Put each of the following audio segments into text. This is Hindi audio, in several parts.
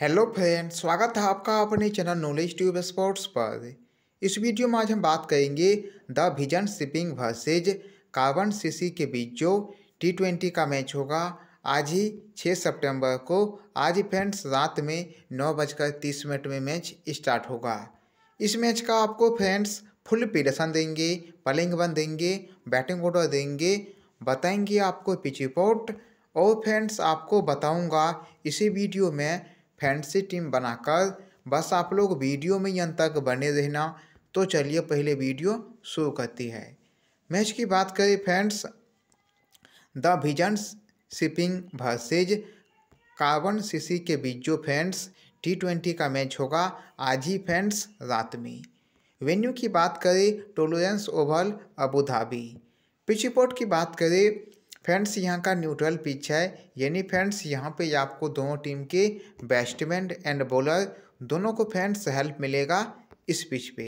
हेलो फ्रेंड स्वागत है आपका अपने चैनल नॉलेज ट्यूब स्पोर्ट्स पर इस वीडियो में आज हम बात करेंगे the Vision Shipping versus Carbon CC के बीच जो टी ट्वेंटी का मैच होगा आज ही 6 सितंबर को आज फ्रेंड्स रात में नौ बजकर तीस मिनट में मैच स्टार्ट होगा इस मैच का आपको फ्रेंड्स फुल पीडसन देंगे पलिंग बन देंगे बैटिंग ऑर्डर देंगे बताएंगे आपको पिच रिपोर्ट और फ्रेंड्स आपको बताऊंगा इसी वीडियो में फैंसी टीम बनाकर बस आप लोग वीडियो में ही तक बने रहना तो चलिए पहले वीडियो शुरू करती है मैच की बात करें friends the Visions Shipping versus Carbon CC के बीच जो फ्रेंड्स टी ट्वेंटी का मैच होगा आज ही फ्रेंड्स रात में वेन्यू की बात करें Tolerance Oval Abu Dhabi report की बात करें फ्रेंड्स यहाँ का न्यूट्रल पिच है यानी फ्रेंड्स यहाँ पे आपको दोनों टीम के बैट्समैन एंड बॉलर दोनों को फ्रेंड्स हेल्प मिलेगा इस पिच पे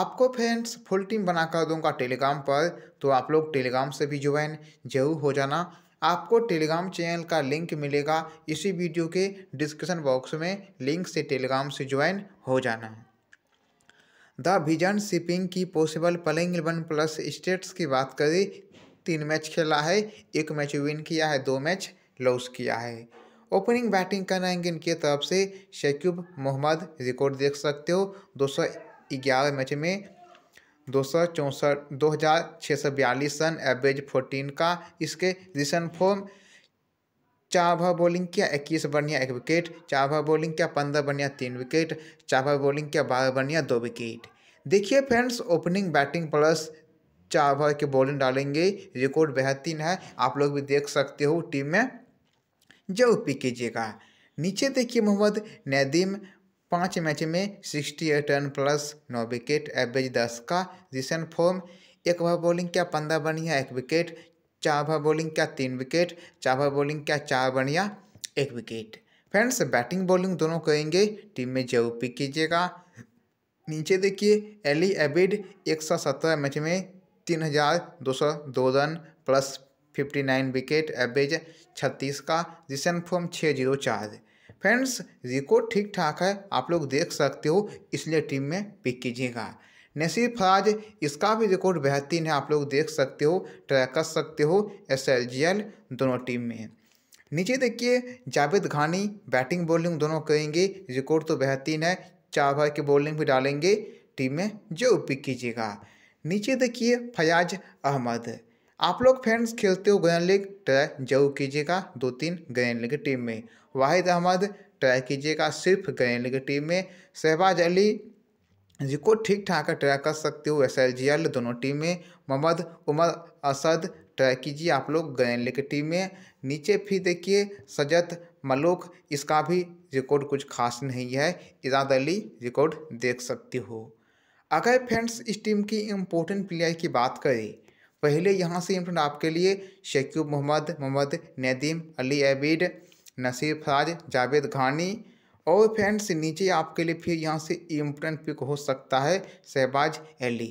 आपको फ्रेंड्स फुल टीम बना कर दूंगा टेलीग्राम पर तो आप लोग टेलीग्राम से भी ज्वाइन जरूर हो जाना आपको टेलीग्राम चैनल का लिंक मिलेगा इसी वीडियो के डिस्क्रिप्शन बॉक्स में लिंक से टेलीग्राम से ज्वाइन हो जाना द विजन शिपिंग की possible playing eleven plus stats की बात करें तीन मैच खेला है एक मैच विन किया है दो मैच लॉस किया है ओपनिंग बैटिंग कराएंगे इनके तरफ से शेक्यूब मोहम्मद रिकॉर्ड देख सकते हो दो सौ ग्यारह मैच में दो सौ चौंसठ दो हज़ार छः सौ बयालीस रन एवरेज फोर्टीन का इसके रिसेंट फॉर्म चार ओवर बॉलिंग किया इक्कीस बनिया एक विकेट चार ओवर बॉलिंग किया पंद्रह बनिया तीन विकेट चार ओवर बॉलिंग किया बारह बनिया दो विकेट देखिए फ्रेंड्स ओपनिंग बैटिंग प्लस चार ओवर के बॉलिंग डालेंगे रिकॉर्ड बेहतरीन है आप लोग भी देख सकते हो टीम में जो पिक कीजिएगा नीचे देखिए मोहम्मद नदीम पाँच मैच में सिक्सटी एट रन प्लस नौ विकेट एवरेज दस का रिसेंट फॉर्म एक ओवर बॉलिंग क्या पंद्रह बढ़िया एक विकेट चार ओवर बॉलिंग क्या तीन विकेट चार ओवर बॉलिंग क्या चार बढ़िया एक विकेट फ्रेंड्स बैटिंग बॉलिंग दोनों करेंगे टीम में जरूर पिक कीजिएगा नीचे देखिए एली एबिड एक सौ सत्रह मैच में तीन हज़ार दो सौ दो run plus fifty nine wicket average छत्तीस का रिसन फॉर्म छः जीरो चार फ्रेंड्स रिकॉर्ड ठीक ठाक है आप लोग देख सकते हो इसलिए टीम में पिक कीजिएगा नसीर फराज इसका भी रिकॉर्ड बेहतरीन है आप लोग देख सकते हो ट्रैक कर सकते हो एस दोनों टीम में नीचे देखिए जावेद घानी बैटिंग बॉलिंग दोनों करेंगे रिकॉर्ड तो बेहतरीन है चार भर की बॉलिंग भी डालेंगे टीम में जो पिक कीजिएगा नीचे देखिए फयाज अहमद आप लोग फ्रेंड्स खेलते हो ग्रैंड लीग ट्राई जरूर कीजिएगा दो तीन ग्रैंड लीग टीम में वाहिद अहमद ट्राई कीजिएगा सिर्फ ग्रैंड लीग टीम में शहबाज अली जिसको ठीक ठाक ट्राई कर सकते हो एस एल जी एल दोनों टीम में मोहम्मद उमर असद ट्राई कीजिए आप लोग ग्रैंड लीग टीम में नीचे फिर देखिए सजत मलोक इसका भी रिकॉर्ड कुछ खास नहीं है इजाद अली रिकॉर्ड देख सकते हो अगर फ्रेंड्स इस टीम की इम्पोर्टेंट प्लेयर की बात करें पहले यहाँ से इम्पोर्टेंट आपके लिए शकीब मोहम्मद मोहम्मद नदीम अली एबिड नसीर फराज जावेद घानी और फ्रेंड्स नीचे आपके लिए फिर यहाँ से इम्पोर्टेंट पिक हो सकता है शहबाज अली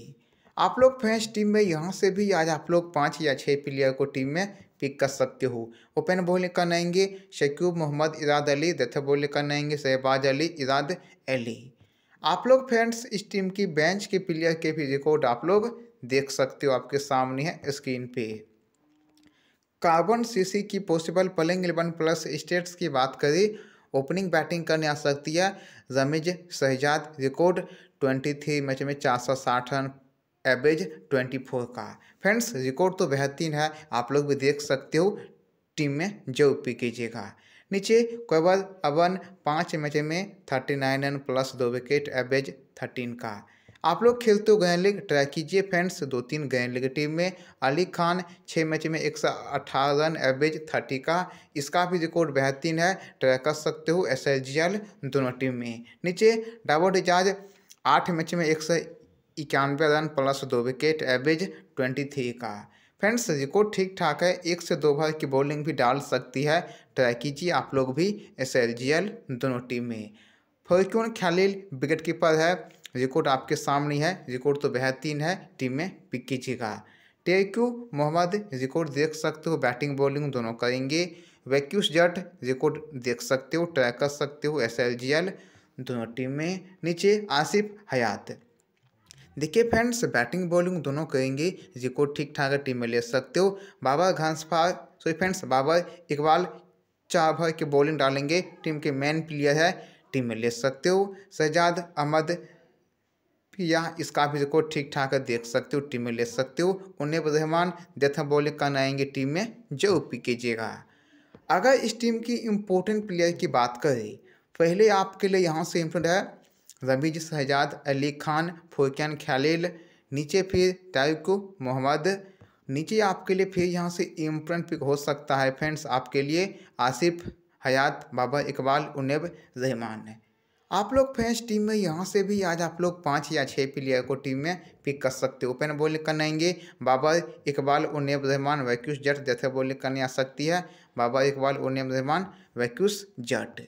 आप लोग फ्रेंड्स टीम में यहाँ से भी आज आप लोग पाँच या छः प्लेयर को टीम में पिक कर सकते हो ओपन बॉलिंग करना आएंगे शकीब मोहम्मद इराद अली दथ बॉलिंग करना शहबाज अली इराद अली आप लोग फ्रेंड्स इस टीम की बेंच के प्लेयर के भी रिकॉर्ड आप लोग देख सकते हो आपके सामने है स्क्रीन पे कार्बन सीसी की possible playing eleven plus stats की बात करें ओपनिंग बैटिंग करने आ सकती है Jamiz Shahzad record twenty three match में चार सौ साठ रन एवरेज ट्वेंटी फोर का फ्रेंड्स रिकॉर्ड तो बेहतरीन है आप लोग भी देख सकते हो टीम में जो पी कीजिएगा नीचे कोहबर अवन पाँच मैच में थर्टी नाइन रन प्लस दो विकेट एवरेज थर्टीन का आप लोग खेलते हो गैन लीग ट्राई कीजिए फ्रेंड्स दो तीन गैन लीग टीम में अली खान छः मैच में एक सौ अठारह रन एवरेज थर्टी का इसका भी रिकॉर्ड बेहतरीन है ट्राई कर सकते हो एस एस जी एल दोनों टीम में नीचे डबल रिचार्ज आठ मैच में एक सौ इक्यानवे रन प्लस दो विकेट एवरेज ट्वेंटी थ्री का फ्रेंड्स को ठीक ठाक है एक से दो ओवर की बॉलिंग भी डाल सकती है ट्राई कीजिए आप लोग भी एस दोनों टीम में फरक्यून खलील विकेट कीपर है रिकॉर्ड आपके सामने है रिकॉर्ड तो बेहतरीन है टीम में पिक कीजिएगा टेक्यू मोहम्मद रिकॉर्ड देख सकते हो बैटिंग बॉलिंग दोनों करेंगे वैक्यूस जट रिकॉर्ड देख सकते हो ट्राई कर सकते हो एस दोनों टीम में नीचे आसिफ हयात देखिए फ्रेंड्स बैटिंग बॉलिंग दोनों करेंगे जिसको ठीक ठाक टीम में ले सकते हो बाबा घंसफा सॉरी फ्रेंड्स बाबा इकबाल चार भर के बॉलिंग डालेंगे टीम के मेन प्लेयर है टीम में ले सकते हो सजाद अहमद या इसका भी जिसको ठीक ठाक देख सकते हो टीम में ले सकते हो उन्हें रहमान देथा बॉलिंग कर आएंगे टीम में जो पी कीजिएगा अगर इस टीम की इम्पोर्टेंट प्लेयर की बात करें पहले आपके लिए यहाँ से इम्पोर्टेंट है रमीज शहजाद अली खान फुरकान खालिल नीचे फिर तायुक मोहम्मद नीचे आपके लिए फिर यहाँ से इम्प्रन पिक हो सकता है फ्रेंड्स आपके लिए आसिफ हयात बाबा इकबाल उनेब रहमान है आप लोग फ्रेंड्स टीम में यहाँ से भी आज आप लोग पाँच या छः प्लेयर को टीम में पिक कर सकते हो ओपन बॉलिंग आएंगे बाबा इकबाल उनेब रहमान वैक्यूस जट जैसे बॉलिंग करने आ सकती है बाबा इकबाल उनेब रहमान वैक्यूस जट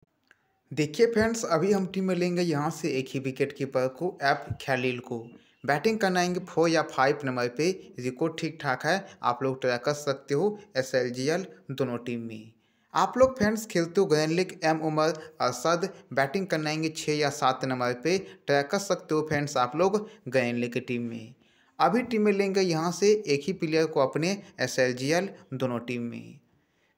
देखिए फ्रेंड्स अभी हम टीम में लेंगे यहाँ से एक ही विकेट कीपर को एफ खैलील को बैटिंग करना आएंगे फोर या फाइव नंबर पे रिकॉर्ड ठीक ठाक है आप लोग ट्राई कर सकते हो एस एल जी एल दोनों टीम में आप लोग फ्रेंड्स खेलते हो grand league M Umar Asad batting करना आएंगे छः या सात नंबर पे ट्राई कर सकते हो फ्रेंड्स आप लोग ग्रैंड लीग की टीम में अभी टीम में लेंगे यहाँ से एक ही प्लेयर को अपने एस एल जी एल दोनों टीम में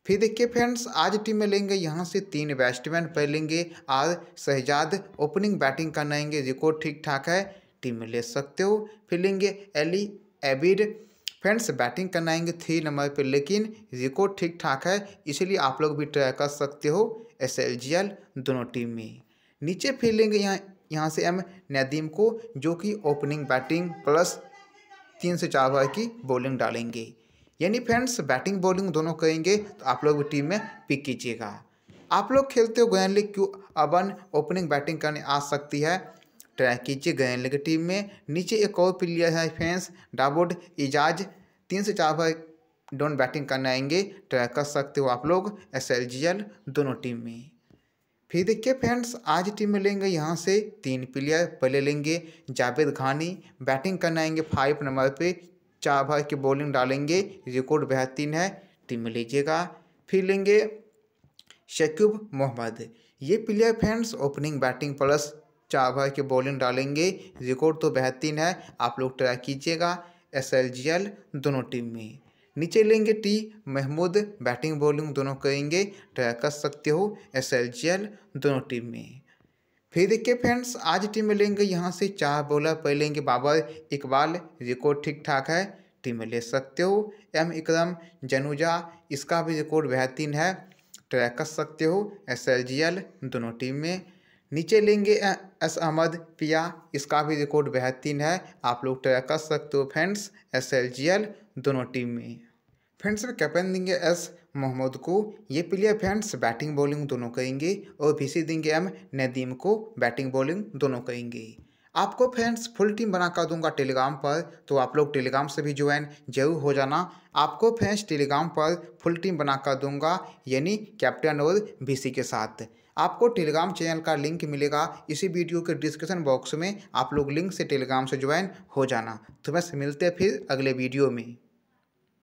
फिर देखिए फ्रेंड्स आज टीम में लेंगे यहाँ से तीन बैट्समैन पहलेंगे आज शहजाद ओपनिंग बैटिंग करना आएंगे रिकॉर्ड ठीक ठाक है टीम में ले सकते हो फिर लेंगे एली एबिड फ्रेंड्स बैटिंग करना आएंगे थ्री नंबर पर लेकिन रिकॉर्ड ठीक ठाक है इसलिए आप लोग भी ट्राई कर सकते हो एस दोनों टीम में नीचे फिर लेंगे यहाँ यहाँ से एम नदीम को जो कि ओपनिंग बैटिंग प्लस तीन से चार ओवर की बॉलिंग डालेंगे यानी फ्रेंड्स बैटिंग बॉलिंग दोनों करेंगे तो आप लोग टीम में पिक कीजिएगा आप लोग खेलते हो गयन लीग क्यों अबन ओपनिंग बैटिंग करने आ सकती है ट्रैक कीजिए गयन लीग टीम में नीचे एक और प्लेयर है फैंस डाबोड इजाज तीन से चार बार डोंट बैटिंग करने आएंगे ट्रैक कर सकते हो आप लोग एस दोनों टीम में फिर देखिए फ्रेंड्स आज टीम में लेंगे यहाँ से तीन प्लेयर पहले लेंगे जावेद घानी बैटिंग करने आएंगे फाइव नंबर पे चार ओवर की बॉलिंग डालेंगे रिकॉर्ड बेहतरीन है टीम में लीजिएगा फिर लेंगे शकीब मोहम्मद ये player friends opening batting plus चार ओवर की बॉलिंग डालेंगे रिकॉर्ड तो बेहतरीन है आप लोग ट्राई कीजिएगा एस एल जी एल दोनों टीम में नीचे लेंगे टी महमूद बैटिंग बॉलिंग दोनों करेंगे ट्राई कर सकते हो एस एल जी एल दोनों टीम में फिर देखिए फ्रेंड्स आज टीम लेंगे यहाँ से चार बॉलर लेंगे बाबर इकबाल रिकॉर्ड ठीक ठाक है टीम में ले सकते हो एम इकरम जनुजा इसका भी रिकॉर्ड बेहतरीन है ट्रैक कर सकते हो एस एल जी एल दोनों टीम में नीचे लेंगे एस अहमद पिया इसका भी रिकॉर्ड बेहतरीन है आप लोग ट्रैक कर सकते हो friends S L G L दोनों टीम में फ्रेंड्स में कैप्टन देंगे एस मोहम्मद को ये प्लेयर फैंस बैटिंग बॉलिंग दोनों कहेंगे और भिसी देंगे एम नदीम को बैटिंग बॉलिंग दोनों कहेंगे आपको फ्रेंड्स फुल टीम बना कर दूंगा टेलीग्राम पर तो आप लोग टेलीग्राम से भी ज्वाइन जरूर हो जाना आपको फ्रेंड्स टेलीग्राम पर फुल टीम बना कर दूंगा यानी कैप्टन और बी के साथ आपको टेलीग्राम चैनल का लिंक मिलेगा इसी वीडियो के डिस्क्रिप्शन बॉक्स में आप लोग लिंक से टेलीग्राम से ज्वाइन हो जाना तो बस मिलते हैं फिर अगले वीडियो में